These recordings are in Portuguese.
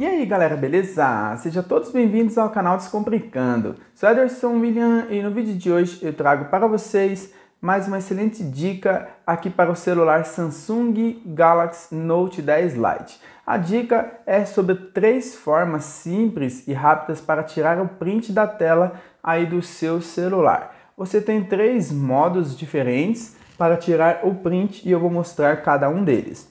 E aí galera, beleza? Sejam todos bem-vindos ao canal Descomplicando. Sou Ederson William e no vídeo de hoje eu trago para vocês mais uma excelente dica aqui para o celular Samsung Galaxy Note 10 Lite. A dica é sobre três formas simples e rápidas para tirar o print da tela aí do seu celular. Você tem três modos diferentes para tirar o print e eu vou mostrar cada um deles.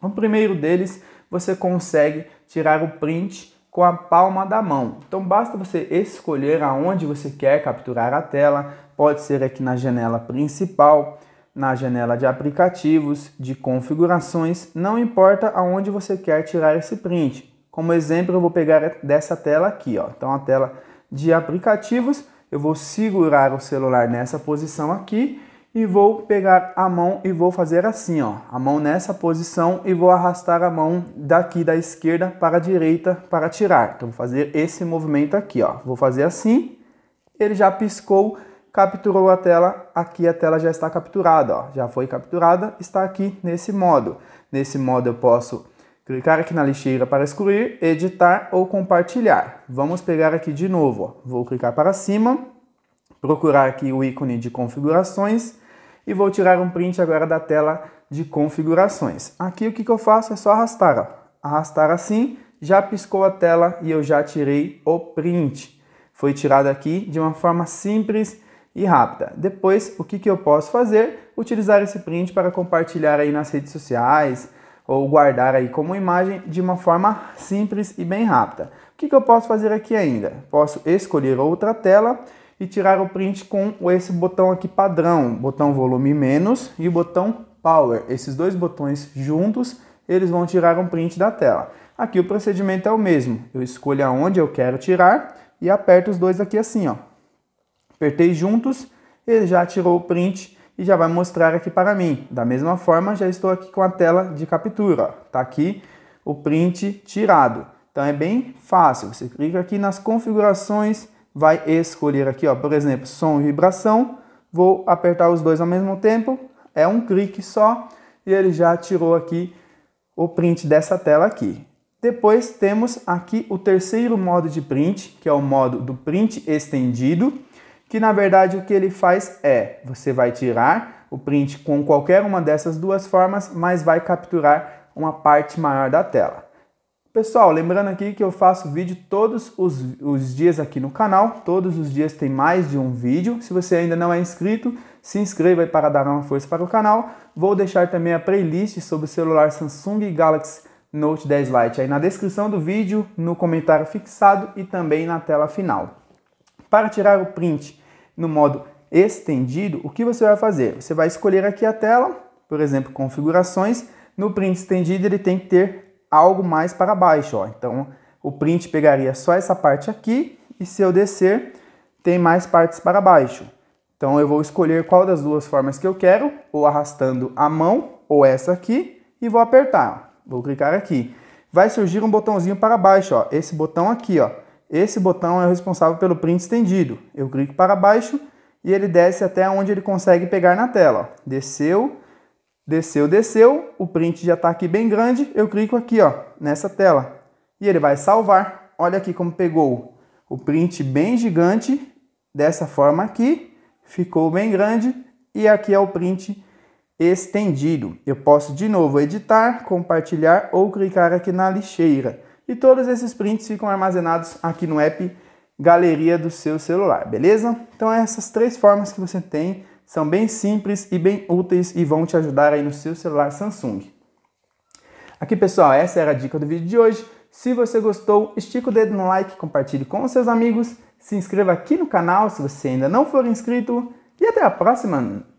O primeiro deles você consegue tirar o print com a palma da mão. Então basta você escolher aonde você quer capturar a tela, pode ser aqui na janela principal, na janela de aplicativos, de configurações, não importa aonde você quer tirar esse print. Como exemplo, eu vou pegar dessa tela aqui, ó. Então a tela de aplicativos, eu vou segurar o celular nessa posição aqui e vou pegar a mão e vou fazer assim, ó, a mão nessa posição e vou arrastar a mão daqui da esquerda para a direita para tirar. Então vou fazer esse movimento aqui, ó. Vou fazer assim. Ele já piscou, capturou a tela. Aqui a tela já está capturada, ó. Já foi capturada, está aqui nesse modo. Nesse modo eu posso clicar aqui na lixeira para excluir, editar ou compartilhar. Vamos pegar aqui de novo, ó. Vou clicar para cima, procurar aqui o ícone de configurações e vou tirar um print agora da tela de configurações. Aqui o que, eu faço é só arrastar, ó. arrastar assim, já piscou a tela e eu já tirei o print. Foi tirado aqui de uma forma simples e rápida. Depois, o que, que eu posso fazer? Utilizar esse print para compartilhar aí nas redes sociais ou guardar aí como imagem de uma forma simples e bem rápida. O que, que eu posso fazer aqui ainda? Posso escolher outra tela e tirar o print com esse botão aqui padrão, botão volume menos e o botão power. Esses dois botões juntos, eles vão tirar um print da tela. Aqui o procedimento é o mesmo. Eu escolho aonde eu quero tirar e aperto os dois aqui assim, ó. Apertei juntos, ele já tirou o print e já vai mostrar aqui para mim. Da mesma forma, já estou aqui com a tela de captura. Está aqui o print tirado. Então é bem fácil. Você clica aqui nas configurações, vai escolher aqui, ó, por exemplo, som e vibração. Vou apertar os dois ao mesmo tempo, é um clique só e ele já tirou aqui o print dessa tela aqui. Depois temos aqui o terceiro modo de print, que é o modo do print estendido, que na verdade o que ele faz é, você vai tirar o print com qualquer uma dessas duas formas, mas vai capturar uma parte maior da tela. Pessoal, lembrando aqui que eu faço vídeo todos os, os dias aqui no canal, todos os dias tem mais de um vídeo. Se você ainda não é inscrito, se inscreva aí para dar uma força para o canal. Vou deixar também a playlist sobre o celular Samsung Galaxy Note 10 Lite aí na descrição do vídeo, no comentário fixado e também na tela final. Para tirar o print no modo estendido, o que você vai fazer? Você vai escolher aqui a tela, por exemplo, configurações. No print estendido ele tem que ter algo mais para baixo. Ó. Então, o print pegaria só essa parte aqui e se eu descer, tem mais partes para baixo. Então, eu vou escolher qual das duas formas que eu quero, ou arrastando a mão, ou essa aqui, e vou apertar. Vou clicar aqui. Vai surgir um botãozinho para baixo, ó. esse botão aqui. Ó. Esse botão é o responsável pelo print estendido. Eu clico para baixo e ele desce até onde ele consegue pegar na tela. Ó. Desceu, Desceu, desceu, o print já está aqui bem grande, eu clico aqui ó, nessa tela e ele vai salvar. Olha aqui como pegou o print bem gigante, dessa forma aqui, ficou bem grande e aqui é o print estendido. Eu posso de novo editar, compartilhar ou clicar aqui na lixeira. E todos esses prints ficam armazenados aqui no app Galeria do seu celular, beleza? Então essas três formas que você tem são bem simples e bem úteis e vão te ajudar aí no seu celular Samsung. Aqui, pessoal, essa era a dica do vídeo de hoje. Se você gostou, estica o dedo no like, compartilhe com seus amigos, se inscreva aqui no canal se você ainda não for inscrito e até a próxima!